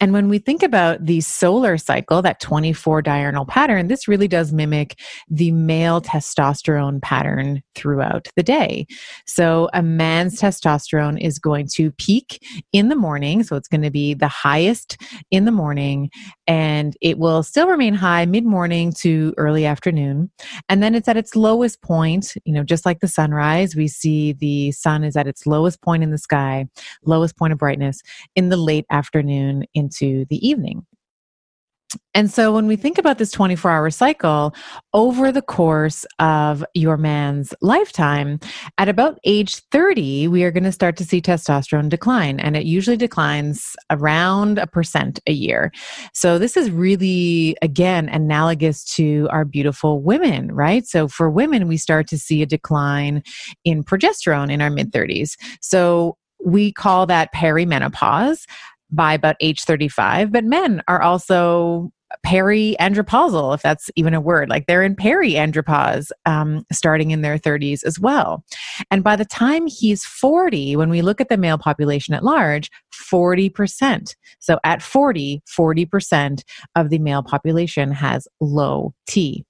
And when we think about the solar cycle, that 24 diurnal pattern, this really does mimic the male testosterone pattern throughout the day. So a man's testosterone is going to peak in the morning. So it's going to be the highest in the morning and it will still remain high mid morning to early afternoon. And then it's at its lowest point, you know, just like the sunrise, we see the sun is at its lowest point in the sky, lowest point of brightness in the late afternoon in into the evening. And so when we think about this 24 hour cycle, over the course of your man's lifetime, at about age 30, we are going to start to see testosterone decline. And it usually declines around a percent a year. So this is really, again, analogous to our beautiful women, right? So for women, we start to see a decline in progesterone in our mid 30s. So we call that perimenopause by about age 35, but men are also periandropausal, if that's even a word. Like they're in periandropause um, starting in their 30s as well. And by the time he's 40, when we look at the male population at large, 40%. So at 40, 40% of the male population has low T.